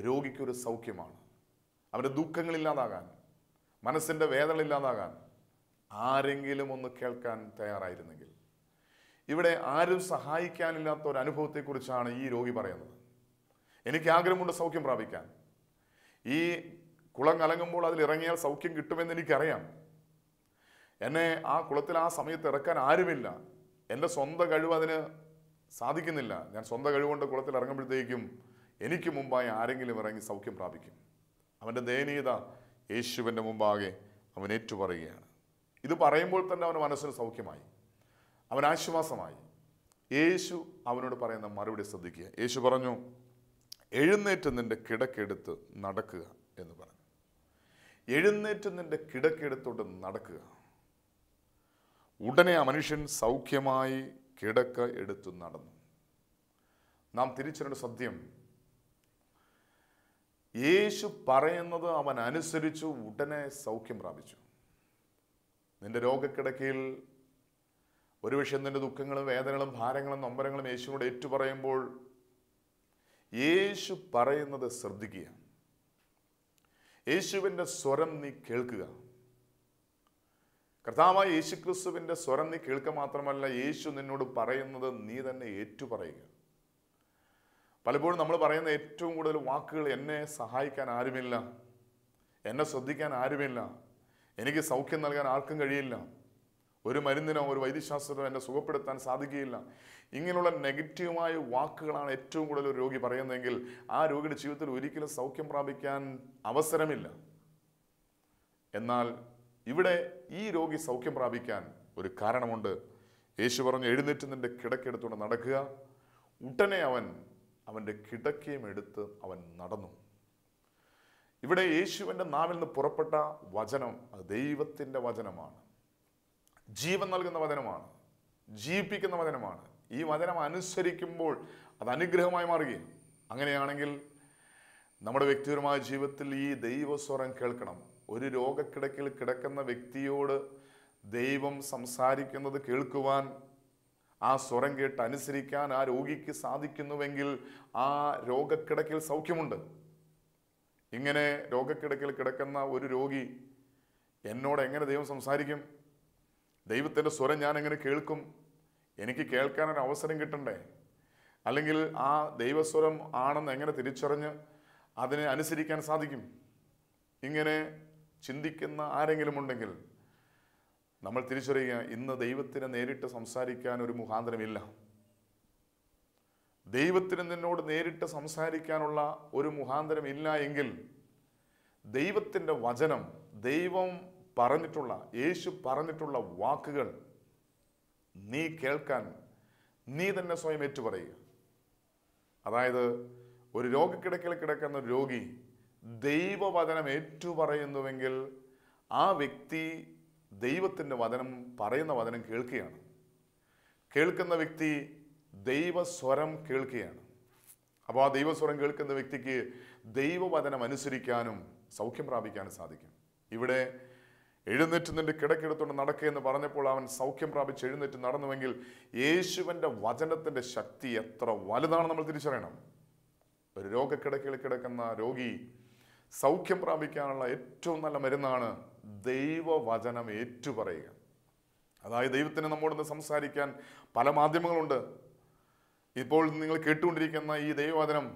രോഗിക്കൊരു സൗഖ്യമാണ് അവൻ്റെ ദുഃഖങ്ങളില്ലാതാകാൻ മനസ്സിൻ്റെ ഇല്ലാതാകാൻ ആരെങ്കിലും ഒന്ന് കേൾക്കാൻ തയ്യാറായിരുന്നെങ്കിൽ ഇവിടെ ആരും സഹായിക്കാനില്ലാത്ത ഒരു അനുഭവത്തെക്കുറിച്ചാണ് ഈ രോഗി പറയുന്നത് എനിക്ക് ആഗ്രഹമുണ്ട് സൗഖ്യം പ്രാപിക്കാൻ ഈ കുളം കലങ്ങുമ്പോൾ അതിൽ ഇറങ്ങിയാൽ സൗഖ്യം കിട്ടുമെന്ന് എനിക്കറിയാം എന്നെ ആ കുളത്തിൽ ആ സമയത്ത് ഇറക്കാൻ ആരുമില്ല എൻ്റെ സ്വന്തം കഴിവ് അതിന് സാധിക്കുന്നില്ല ഞാൻ സ്വന്തം കഴിവുകൊണ്ട് കുളത്തിൽ ഇറങ്ങുമ്പോഴത്തേക്കും എനിക്ക് മുമ്പായി ആരെങ്കിലും ഇറങ്ങി സൗഖ്യം പ്രാപിക്കും അവൻ്റെ ദയനീയത യേശുവിൻ്റെ മുമ്പാകെ അവൻ ഏറ്റുപറയുകയാണ് ഇത് പറയുമ്പോൾ തന്നെ അവൻ്റെ മനസ്സിന് സൗഖ്യമായി അവൻ ആശ്വാസമായി യേശു അവനോട് പറയുന്ന മറുപടി ശ്രദ്ധിക്കുക യേശു പറഞ്ഞു എഴുന്നേറ്റ് നിൻ്റെ കിടക്കെടുത്ത് നടക്കുക എന്ന് പറഞ്ഞു എഴുന്നേറ്റ് നിൻ്റെ കിടക്കെടുത്തോട്ട് നടക്കുക ഉടനെ ആ മനുഷ്യൻ സൗഖ്യമായി കിടക്ക എടുത്തു നടന്നു നാം തിരിച്ചറിയേണ്ട സത്യം യേശു പറയുന്നത് അവൻ അനുസരിച്ചു ഉടനെ സൗഖ്യം പ്രാപിച്ചു നിന്റെ രോഗക്കിടക്കയിൽ ഒരുപക്ഷെ നിന്റെ ദുഃഖങ്ങളും വേദനകളും ഭാരങ്ങളും നൊമ്പരങ്ങളും യേശുവിനോട് ഏറ്റുപറയുമ്പോൾ യേശു പറയുന്നത് ശ്രദ്ധിക്കുക യേശുവിൻ്റെ സ്വരം നീ കേൾക്കുക കർത്താവായ യേശുക്രിസ്തുവിൻ്റെ സ്വരം നീ കേൾക്കുക മാത്രമല്ല യേശു നിന്നോട് പറയുന്നത് നീ തന്നെ ഏറ്റുപറയുക പലപ്പോഴും നമ്മൾ പറയുന്ന ഏറ്റവും കൂടുതൽ വാക്കുകൾ എന്നെ സഹായിക്കാൻ ആരുമില്ല എന്നെ ശ്രദ്ധിക്കാൻ ആരുമില്ല എനിക്ക് സൗഖ്യം നൽകാൻ ആർക്കും കഴിയില്ല ഒരു മരുന്നിനോ ഒരു വൈദ്യശാസ്ത്രത്തിനോ എന്നെ സുഖപ്പെടുത്താൻ സാധിക്കുകയില്ല ഇങ്ങനെയുള്ള നെഗറ്റീവായ വാക്കുകളാണ് ഏറ്റവും കൂടുതൽ ഒരു രോഗി പറയുന്നതെങ്കിൽ ആ രോഗിയുടെ ജീവിതത്തിൽ ഒരിക്കലും സൗഖ്യം പ്രാപിക്കാൻ അവസരമില്ല എന്നാൽ ഇവിടെ ഈ രോഗി സൗഖ്യം പ്രാപിക്കാൻ ഒരു കാരണമുണ്ട് യേശു പറഞ്ഞു എഴുന്നേറ്റ് നിന്റെ കിടക്കെടുത്തുകൊണ്ട് നടക്കുക ഉടനെ അവൻ അവൻ്റെ കിടക്കയും എടുത്ത് അവൻ നടന്നു ഇവിടെ യേശുവിൻ്റെ നാവിൽ നിന്ന് പുറപ്പെട്ട വചനം അത് ദൈവത്തിൻ്റെ വചനമാണ് ജീവൻ നൽകുന്ന വചനമാണ് ജീവിപ്പിക്കുന്ന വചനമാണ് ഈ വചനം അനുസരിക്കുമ്പോൾ അത് അനുഗ്രഹമായി മാറുകയും അങ്ങനെയാണെങ്കിൽ നമ്മുടെ വ്യക്തിപരമായ ജീവിതത്തിൽ ഈ ദൈവസ്വരം കേൾക്കണം ഒരു രോഗക്കിടക്കിൽ കിടക്കുന്ന വ്യക്തിയോട് ദൈവം സംസാരിക്കുന്നത് കേൾക്കുവാൻ ആ സ്വരം കേട്ട് അനുസരിക്കാൻ ആ രോഗിക്ക് സാധിക്കുന്നുവെങ്കിൽ ആ രോഗക്കിടക്കിൽ സൗഖ്യമുണ്ട് ഇങ്ങനെ രോഗക്കിടക്കിൽ കിടക്കുന്ന ഒരു രോഗി എന്നോട് എങ്ങനെ ദൈവം സംസാരിക്കും ദൈവത്തിൻ്റെ സ്വരം ഞാൻ എങ്ങനെ കേൾക്കും എനിക്ക് കേൾക്കാനൊരു അവസരം കിട്ടണ്ടേ അല്ലെങ്കിൽ ആ ദൈവസ്വരം ആണെന്ന് എങ്ങനെ തിരിച്ചറിഞ്ഞ് അതിനെ അനുസരിക്കാൻ സാധിക്കും ഇങ്ങനെ ചിന്തിക്കുന്ന ആരെങ്കിലും ഉണ്ടെങ്കിൽ നമ്മൾ തിരിച്ചറിയുക ഇന്ന് ദൈവത്തിനെ നേരിട്ട് സംസാരിക്കാൻ ഒരു മുഖാന്തരമില്ല ദൈവത്തിന് നിന്നോട് നേരിട്ട് സംസാരിക്കാനുള്ള ഒരു മുഖാന്തരം ഇല്ല എങ്കിൽ ദൈവത്തിൻ്റെ വചനം ദൈവം പറഞ്ഞിട്ടുള്ള യേശു പറഞ്ഞിട്ടുള്ള വാക്കുകൾ നീ കേൾക്കാൻ നീ തന്നെ സ്വയം ഏറ്റുപറയുക അതായത് ഒരു രോഗക്കിടക്കിൽ കിടക്കുന്ന രോഗി ദൈവവചനം ഏറ്റുപറയുന്നുവെങ്കിൽ ആ വ്യക്തി ദൈവത്തിൻ്റെ വചനം പറയുന്ന വചനം കേൾക്കുകയാണ് കേൾക്കുന്ന വ്യക്തി ദൈവസ്വരം കേൾക്കുകയാണ് അപ്പോൾ ആ ദൈവസ്വരം കേൾക്കുന്ന വ്യക്തിക്ക് ദൈവവചനം അനുസരിക്കാനും സൗഖ്യം പ്രാപിക്കാനും സാധിക്കും ഇവിടെ എഴുന്നേറ്റ് നിന്റെ കിടക്കെടുത്തുകൊണ്ട് നടക്കുകയെന്ന് എന്ന് പറഞ്ഞപ്പോൾ അവൻ സൗഖ്യം പ്രാപിച്ച് എഴുന്നേറ്റ് നടന്നുവെങ്കിൽ യേശുവിൻ്റെ വചനത്തിൻ്റെ ശക്തി എത്ര വലുതാണ് നമ്മൾ തിരിച്ചറിയണം ഒരു രോഗക്കിടക്കിൽ കിടക്കുന്ന രോഗി സൗഖ്യം പ്രാപിക്കാനുള്ള ഏറ്റവും നല്ല മരുന്നാണ് ദൈവവചനം ഏറ്റുപറയുക അതായത് ദൈവത്തിന് നമ്മോട് സംസാരിക്കാൻ പല മാധ്യമങ്ങളുണ്ട് ഇപ്പോൾ നിങ്ങൾ കേട്ടുകൊണ്ടിരിക്കുന്ന ഈ ദൈവവചനം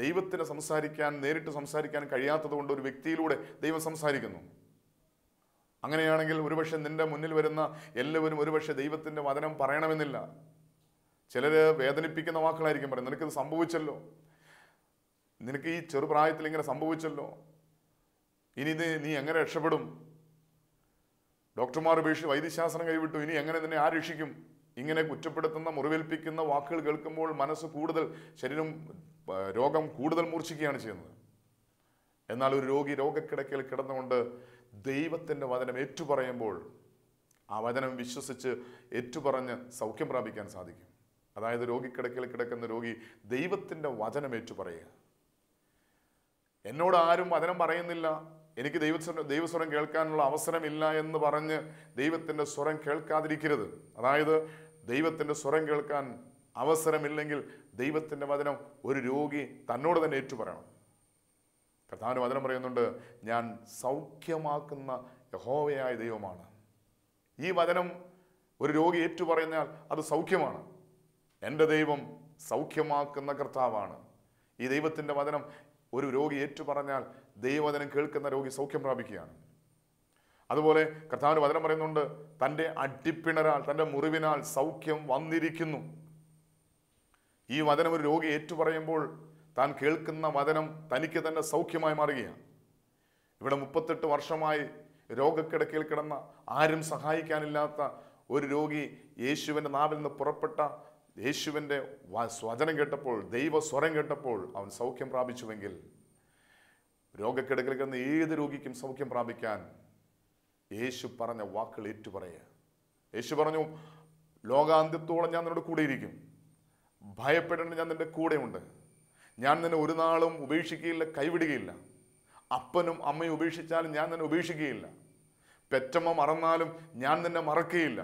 ദൈവത്തിന് സംസാരിക്കാൻ നേരിട്ട് സംസാരിക്കാൻ കഴിയാത്തതുകൊണ്ട് ഒരു വ്യക്തിയിലൂടെ ദൈവം സംസാരിക്കുന്നു അങ്ങനെയാണെങ്കിൽ ഒരുപക്ഷെ നിന്റെ മുന്നിൽ വരുന്ന എല്ലാവരും ഒരുപക്ഷെ ദൈവത്തിൻ്റെ വചനം പറയണമെന്നില്ല ചിലർ വേദനിപ്പിക്കുന്ന വാക്കുകളായിരിക്കും പറയുന്നത് നിനക്കിത് സംഭവിച്ചല്ലോ നിനക്ക് ഈ ചെറുപ്രായത്തിൽ ഇങ്ങനെ സംഭവിച്ചല്ലോ ഇനി ഇത് നീ എങ്ങനെ രക്ഷപ്പെടും ഡോക്ടർമാർ ഉപേക്ഷിച്ച് വൈദ്യശാസ്ത്രം കൈവിട്ടു ഇനി എങ്ങനെ നിന്നെ ആ രക്ഷിക്കും ഇങ്ങനെ കുറ്റപ്പെടുത്തുന്ന മുറിവേൽപ്പിക്കുന്ന വാക്കുകൾ കേൾക്കുമ്പോൾ മനസ്സ് കൂടുതൽ ശരീരം രോഗം കൂടുതൽ മൂർച്ഛിക്കുകയാണ് ചെയ്യുന്നത് എന്നാൽ ഒരു രോഗി രോഗക്കിടക്കയിൽ കിടന്നുകൊണ്ട് ദൈവത്തിൻ്റെ വചനം ഏറ്റുപറയുമ്പോൾ ആ വചനം വിശ്വസിച്ച് ഏറ്റുപറഞ്ഞ് സൗഖ്യം പ്രാപിക്കാൻ സാധിക്കും അതായത് രോഗിക്കിടക്കയിൽ കിടക്കുന്ന രോഗി ദൈവത്തിൻ്റെ വചനം ഏറ്റുപറയുക എന്നോട് ആരും വചനം പറയുന്നില്ല എനിക്ക് ദൈവസ്വരം ദൈവസ്വരം കേൾക്കാനുള്ള അവസരമില്ല എന്ന് പറഞ്ഞ് ദൈവത്തിൻ്റെ സ്വരം കേൾക്കാതിരിക്കരുത് അതായത് ദൈവത്തിൻ്റെ സ്വരം കേൾക്കാൻ അവസരമില്ലെങ്കിൽ ദൈവത്തിൻ്റെ വചനം ഒരു രോഗി തന്നോട് തന്നെ ഏറ്റുപറയണം കർത്താവിന് വചനം പറയുന്നുണ്ട് ഞാൻ സൗഖ്യമാക്കുന്ന യഹോവയായ ദൈവമാണ് ഈ വചനം ഒരു രോഗി ഏറ്റു പറഞ്ഞാൽ അത് സൗഖ്യമാണ് എൻ്റെ ദൈവം സൗഖ്യമാക്കുന്ന കർത്താവാണ് ഈ ദൈവത്തിൻ്റെ വചനം ഒരു രോഗി ഏറ്റു പറഞ്ഞാൽ ദൈവവചനം കേൾക്കുന്ന രോഗി സൗഖ്യം പ്രാപിക്കുകയാണ് അതുപോലെ കർത്താവിന് വചനം പറയുന്നുണ്ട് തൻ്റെ അടിപ്പിണരാൽ തൻ്റെ മുറിവിനാൽ സൗഖ്യം വന്നിരിക്കുന്നു ഈ വചനം ഒരു രോഗി ഏറ്റുപറയുമ്പോൾ താൻ കേൾക്കുന്ന വചനം തനിക്ക് തന്നെ സൗഖ്യമായി മാറുകയാണ് ഇവിടെ മുപ്പത്തെട്ട് വർഷമായി രോഗക്കിടക്കയിൽ കിടന്ന ആരും സഹായിക്കാനില്ലാത്ത ഒരു രോഗി യേശുവിൻ്റെ നാവിൽ നിന്ന് പുറപ്പെട്ട യേശുവിൻ്റെ വചനം കേട്ടപ്പോൾ ദൈവസ്വരം കേട്ടപ്പോൾ അവൻ സൗഖ്യം പ്രാപിച്ചുവെങ്കിൽ രോഗക്കിടക്കിൽ കിടന്ന് ഏത് രോഗിക്കും സൗഖ്യം പ്രാപിക്കാൻ യേശു പറഞ്ഞ വാക്കുകൾ ഏറ്റുപറയുക യേശു പറഞ്ഞു ലോകാന്ത്യത്തോളം ഞാൻ നിന്നോട് കൂടെയിരിക്കും ഭയപ്പെടേണ്ട ഞാൻ നിൻ്റെ കൂടെയുണ്ട് ഞാൻ നിന്നെ ഒരു നാളും ഉപേക്ഷിക്കുകയില്ല കൈവിടുകയില്ല അപ്പനും അമ്മയും ഉപേക്ഷിച്ചാലും ഞാൻ നിന്നെ ഉപേക്ഷിക്കുകയില്ല പെറ്റമ്മ മറന്നാലും ഞാൻ നിന്നെ മറക്കുകയില്ല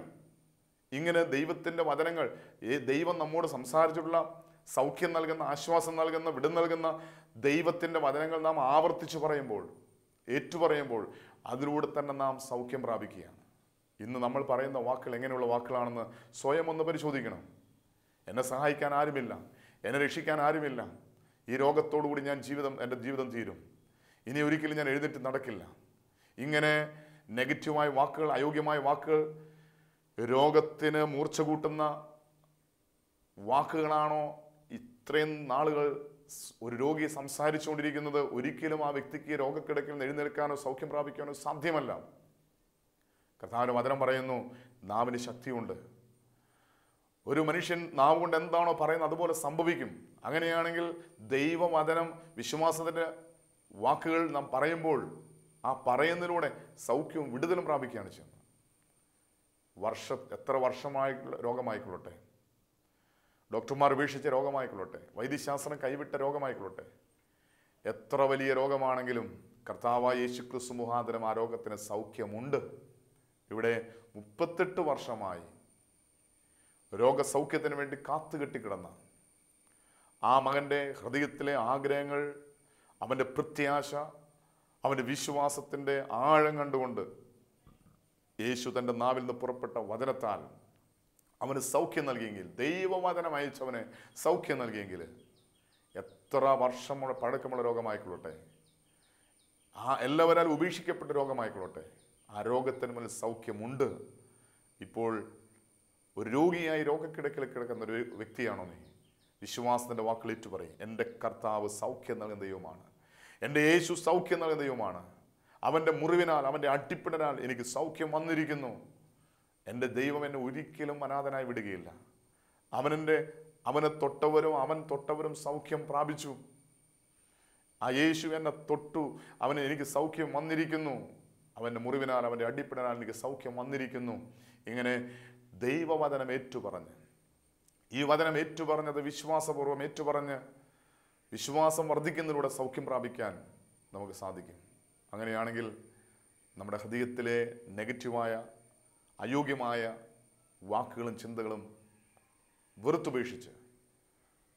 ഇങ്ങനെ ദൈവത്തിൻ്റെ വചനങ്ങൾ ദൈവം നമ്മോട് സംസാരിച്ചിട്ടുള്ള സൗഖ്യം നൽകുന്ന ആശ്വാസം നൽകുന്ന വിടം നൽകുന്ന ദൈവത്തിൻ്റെ വചനങ്ങൾ നാം ആവർത്തിച്ച് പറയുമ്പോൾ ഏറ്റുപറയുമ്പോൾ അതിലൂടെ തന്നെ നാം സൗഖ്യം പ്രാപിക്കുകയാണ് ഇന്ന് നമ്മൾ പറയുന്ന വാക്കുകൾ എങ്ങനെയുള്ള വാക്കുകളാണെന്ന് സ്വയം ഒന്ന് പരിശോധിക്കണം എന്നെ സഹായിക്കാൻ ആരുമില്ല എന്നെ രക്ഷിക്കാൻ ആരുമില്ല ഈ രോഗത്തോടുകൂടി ഞാൻ ജീവിതം എൻ്റെ ജീവിതം തീരും ഇനി ഒരിക്കലും ഞാൻ എഴുന്നേറ്റ് നടക്കില്ല ഇങ്ങനെ നെഗറ്റീവായ വാക്കുകൾ അയോഗ്യമായ വാക്കുകൾ രോഗത്തിന് മൂർച്ച കൂട്ടുന്ന വാക്കുകളാണോ ഇത്രയും നാളുകൾ ഒരു രോഗി സംസാരിച്ചുകൊണ്ടിരിക്കുന്നത് ഒരിക്കലും ആ വ്യക്തിക്ക് രോഗക്കിടക്കിൽ എഴുന്നേൽക്കാനോ സൗഖ്യം പ്രാപിക്കാനോ സാധ്യമല്ല കർത്താവിന് വചനം പറയുന്നു നാവിന് ശക്തിയുണ്ട് ഒരു മനുഷ്യൻ നാവ് കൊണ്ട് എന്താണോ പറയുന്നത് അതുപോലെ സംഭവിക്കും അങ്ങനെയാണെങ്കിൽ ദൈവവചനം വിശ്വാസത്തിൻ്റെ വാക്കുകൾ നാം പറയുമ്പോൾ ആ പറയുന്നതിലൂടെ സൗഖ്യവും വിടുതലും പ്രാപിക്കുകയാണ് ചെയ്യുന്നത് വർഷ എത്ര വർഷമായി രോഗമായിക്കൊള്ളട്ടെ ഡോക്ടർമാർ ഉപേക്ഷിച്ച രോഗമായിക്കൊള്ളട്ടെ വൈദ്യശാസ്ത്രം കൈവിട്ട രോഗമായിക്കൊള്ളട്ടെ എത്ര വലിയ രോഗമാണെങ്കിലും കർത്താവായ യേശുക്രിസ്തു മുഖാന്തരം ആ രോഗത്തിന് സൗഖ്യമുണ്ട് ഇവിടെ മുപ്പത്തെട്ട് വർഷമായി രോഗസൗഖ്യത്തിന് വേണ്ടി കാത്തുകെട്ടിക്കിടന്ന ആ മകൻ്റെ ഹൃദയത്തിലെ ആഗ്രഹങ്ങൾ അവൻ്റെ പ്രത്യാശ അവൻ്റെ വിശ്വാസത്തിൻ്റെ ആഴം കണ്ടുകൊണ്ട് യേശു തൻ്റെ നാവിൽ നിന്ന് പുറപ്പെട്ട വചനത്താൽ അവന് സൗഖ്യം നൽകിയെങ്കിൽ ദൈവവചനം അയച്ചവന് സൗഖ്യം നൽകിയെങ്കിൽ എത്ര വർഷമുള്ള പഴക്കമുള്ള രോഗമായിക്കൊള്ളട്ടെ ആ എല്ലാവരാൽ ഉപേക്ഷിക്കപ്പെട്ട രോഗമായിക്കൊള്ളട്ടെ ആ രോഗത്തിന് മുന്നിൽ സൗഖ്യമുണ്ട് ഇപ്പോൾ ഒരു രോഗിയായി രോഗക്കിടക്കിൽ കിടക്കുന്ന ഒരു വ്യക്തിയാണോ നീ വിശ്വാസത്തിൻ്റെ വാക്കിലേറ്റു പറയും എൻ്റെ കർത്താവ് സൗഖ്യം നൽകുന്ന ദൈവമാണ് എൻ്റെ യേശു സൗഖ്യം നൽകുന്ന ദൈവമാണ് അവൻ്റെ മുറിവിനാൽ അവൻ്റെ അട്ടിപ്പിടനാൽ എനിക്ക് സൗഖ്യം വന്നിരിക്കുന്നു എൻ്റെ ദൈവം എന്നെ ഒരിക്കലും അനാഥനായി വിടുകയില്ല അവനെൻ്റെ അവനെ തൊട്ടവരും അവൻ തൊട്ടവരും സൗഖ്യം പ്രാപിച്ചു ആ യേശു എന്നെ തൊട്ടു അവന് എനിക്ക് സൗഖ്യം വന്നിരിക്കുന്നു അവൻ്റെ മുറിവിനാൽ അവൻ്റെ അടിപ്പിടനാൽ എനിക്ക് സൗഖ്യം വന്നിരിക്കുന്നു ഇങ്ങനെ ദൈവവചനം ഏറ്റുപറഞ്ഞ് ഈ വചനം ഏറ്റുപറഞ്ഞത് വിശ്വാസപൂർവ്വം ഏറ്റുപറഞ്ഞ് വിശ്വാസം വർദ്ധിക്കുന്നതിലൂടെ സൗഖ്യം പ്രാപിക്കാൻ നമുക്ക് സാധിക്കും അങ്ങനെയാണെങ്കിൽ നമ്മുടെ ഹൃദയത്തിലെ നെഗറ്റീവായ അയോഗ്യമായ വാക്കുകളും ചിന്തകളും വെറുത്തുപേക്ഷിച്ച്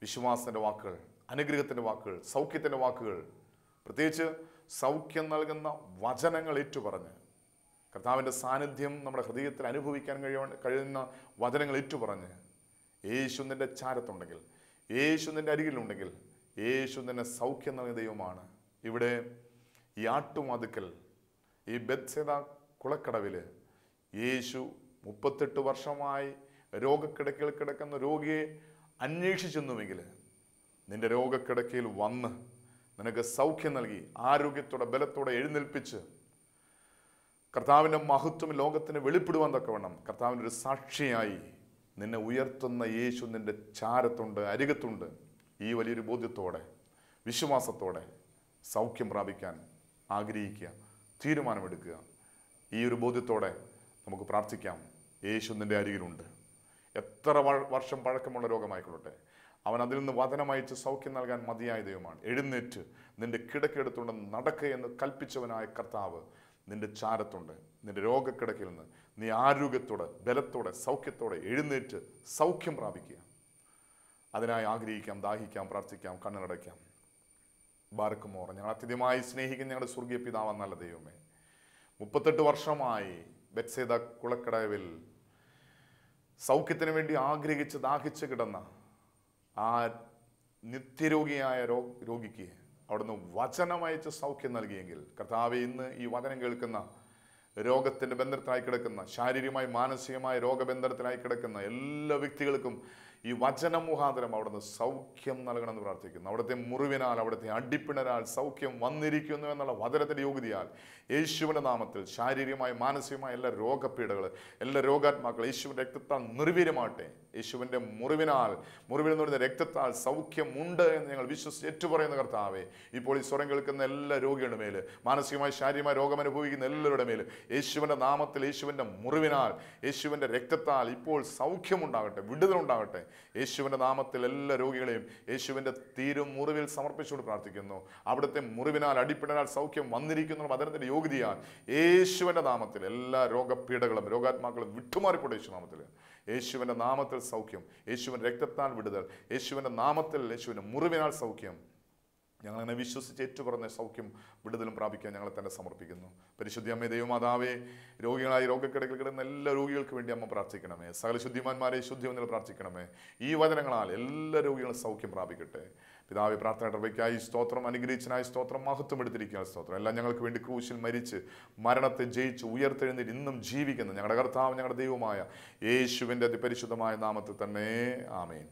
വിശ്വാസത്തിൻ്റെ വാക്കുകൾ അനുഗ്രഹത്തിൻ്റെ വാക്കുകൾ സൗഖ്യത്തിൻ്റെ വാക്കുകൾ പ്രത്യേകിച്ച് സൗഖ്യം നൽകുന്ന വചനങ്ങൾ ഏറ്റുപറഞ്ഞ് കർത്താവിൻ്റെ സാന്നിധ്യം നമ്മുടെ ഹൃദയത്തിൽ അനുഭവിക്കാൻ കഴിയ കഴിയുന്ന വചനങ്ങൾ ഏറ്റുപറഞ്ഞ് യേശു നിൻ്റെ ചാരത്തുണ്ടെങ്കിൽ യേശു നിൻ്റെ അരികിലുണ്ടെങ്കിൽ യേശു നിന്നെ സൗഖ്യം നൽകിയ ദൈവമാണ് ഇവിടെ ഈ ആട്ടുമാതുക്കൽ ഈ ബത്സേത കുളക്കടവിൽ യേശു മുപ്പത്തെട്ട് വർഷമായി രോഗക്കിടക്കിൽ കിടക്കുന്ന രോഗിയെ അന്വേഷിച്ചെന്നുമെങ്കിൽ നിന്റെ രോഗക്കിടക്കയിൽ വന്ന് നിനക്ക് സൗഖ്യം നൽകി ആരോഗ്യത്തോടെ ബലത്തോടെ എഴുന്നേൽപ്പിച്ച് കർത്താവിൻ്റെ മഹത്വം ലോകത്തിന് വെളിപ്പെടുവാൻ വേണം കർത്താവിൻ്റെ ഒരു സാക്ഷിയായി നിന്നെ ഉയർത്തുന്ന യേശു നിൻ്റെ ചാരത്തുണ്ട് അരികത്തുണ്ട് ഈ വലിയൊരു ബോധ്യത്തോടെ വിശ്വാസത്തോടെ സൗഖ്യം പ്രാപിക്കാൻ ആഗ്രഹിക്കുക തീരുമാനമെടുക്കുക ഈ ഒരു ബോധ്യത്തോടെ നമുക്ക് പ്രാർത്ഥിക്കാം യേശു നിൻ്റെ അരികിലുണ്ട് എത്ര വർഷം പഴക്കമുള്ള രോഗമായിക്കൊള്ളട്ടെ അവൻ അതിൽ നിന്ന് വചനമയച്ച് സൗഖ്യം നൽകാൻ മതിയായ ദൈവമാണ് എഴുന്നേറ്റ് നിന്റെ കിടക്കെടുത്തുണ്ട് നടക്കുക എന്ന് കൽപ്പിച്ചവനായ കർത്താവ് നിന്റെ ചാരത്തുണ്ട് നിന്റെ രോഗക്കിടക്കിൽ നിന്ന് നീ ആരോഗ്യത്തോടെ ബലത്തോടെ സൗഖ്യത്തോടെ എഴുന്നേറ്റ് സൗഖ്യം പ്രാപിക്കുക അതിനായി ആഗ്രഹിക്കാം ദാഹിക്കാം പ്രാർത്ഥിക്കാം കണ്ണടയ്ക്കാം ബാർക്കുമോറ ഞങ്ങൾ അത്യധികമായി സ്നേഹിക്കുന്ന ഞങ്ങളുടെ സ്വർഗീയ പിതാവ് നല്ല ദൈവമേ മുപ്പത്തെട്ട് വർഷമായി ബെറ്റ്സേദ കുളക്കടവിൽ സൗഖ്യത്തിന് വേണ്ടി ആഗ്രഹിച്ച് ദാഹിച്ച് കിടന്ന ആ നിത്യരോഗിയായ രോ രോഗിക്ക് അവിടുന്ന് വചനമയച്ച് സൗഖ്യം നൽകിയെങ്കിൽ കർത്താവ് ഇന്ന് ഈ വചനം കേൾക്കുന്ന രോഗത്തിൻ്റെ ബന്ധത്തിലായി കിടക്കുന്ന ശാരീരികമായി മാനസികമായ രോഗബന്ധത്തിലായി കിടക്കുന്ന എല്ലാ വ്യക്തികൾക്കും ഈ വചന മുഖാന്തരം അവിടുന്ന് സൗഖ്യം നൽകണമെന്ന് പ്രാർത്ഥിക്കുന്നു അവിടുത്തെ മുറിവിനാൽ അവിടുത്തെ അടിപ്പിണരാൽ സൗഖ്യം വന്നിരിക്കുന്നു എന്നുള്ള വചനത്തിൻ്റെ യോഗ്യതയാൽ യേശുവിൻ്റെ നാമത്തിൽ ശാരീരികമായ മാനസികമായ എല്ലാ രോഗപീഠകൾ എല്ലാ രോഗാത്മാക്കൾ യേശുവിൻ്റെ രക്തത്താൽ നിർവീര്യമാട്ടെ യേശുവിൻ്റെ മുറിവിനാൽ മുറിവിൽ നിന്ന് രക്തത്താൽ സൗഖ്യമുണ്ട് എന്ന് ഞങ്ങൾ വിശ്വസിച്ച് ഏറ്റുപറയുന്ന കർത്താവേ ഇപ്പോൾ ഈ സ്വരം കേൾക്കുന്ന എല്ലാ രോഗികളുടെ മേൽ മാനസികമായി ശാരീരികമായ രോഗം അനുഭവിക്കുന്ന എല്ലാവരുടെ മേൽ യേശുവിൻ്റെ നാമത്തിൽ യേശുവിൻ്റെ മുറിവിനാൽ യേശുവിൻ്റെ രക്തത്താൽ ഇപ്പോൾ സൗഖ്യമുണ്ടാകട്ടെ വിടുതലുണ്ടാകട്ടെ യേശുവിൻ്റെ നാമത്തിൽ എല്ലാ രോഗികളെയും യേശുവിൻ്റെ തീരും മുറിവിൽ സമർപ്പിച്ചുകൊണ്ട് പ്രാർത്ഥിക്കുന്നു അവിടുത്തെ മുറിവിനാൽ അടിപ്പിടനാൽ സൗഖ്യം വന്നിരിക്കുന്നു അദ്ദേഹത്തിൻ്റെ യോഗ്യതയാൽ യേശുവിൻ്റെ നാമത്തിൽ എല്ലാ രോഗപീഠകളും രോഗാത്മാക്കളും വിട്ടുമാറിപ്പോട്ടെ യേശു നാമത്തിൽ യേശുവിൻ്റെ നാമത്തിൽ സൗഖ്യം യേശുവിൻ്റെ രക്തത്താൽ വിടുതൽ യേശുവിൻ്റെ നാമത്തിൽ യേശുവിൻ്റെ മുറിവിനാൽ സൗഖ്യം ഞങ്ങളങ്ങനെ വിശ്വസിച്ച് കുറഞ്ഞ സൗഖ്യം വിടുതലും പ്രാപിക്കാൻ ഞങ്ങളെ തന്നെ സമർപ്പിക്കുന്നു പരിശുദ്ധി അമ്മ ദൈവമാതാവേ രോഗികളായി രോഗക്കിടക്കിൽ കിടന്ന എല്ലാ രോഗികൾക്ക് വേണ്ടി അമ്മ പ്രാർത്ഥിക്കണമേ സകല ശുദ്ധിമാന്മാരെ വന്നിൽ പ്രാർത്ഥിക്കണമേ ഈ വചനങ്ങളാൽ എല്ലാ രോഗികളും സൗഖ്യം പ്രാപിക്കട്ടെ പിതാവ് പ്രാർത്ഥന ഇടവയ്ക്കായി സ്തോത്രം അനുഗ്രഹിച്ചനായി സ്തോത്രം മഹത്വം എടുത്തിരിക്കുക സ്തോത്രം എല്ലാം ഞങ്ങൾക്ക് വേണ്ടി ക്രൂശിൽ മരിച്ച് മരണത്തെ ജയിച്ച് ഉയർത്തെഴുന്നേറ്റ് ഇന്നും ജീവിക്കുന്ന ഞങ്ങളുടെ കർത്താവ് ഞങ്ങളുടെ ദൈവമായ യേശുവിൻ്റെ അതിപരിശുദ്ധമായ നാമത്തിൽ തന്നെ ആമേൻ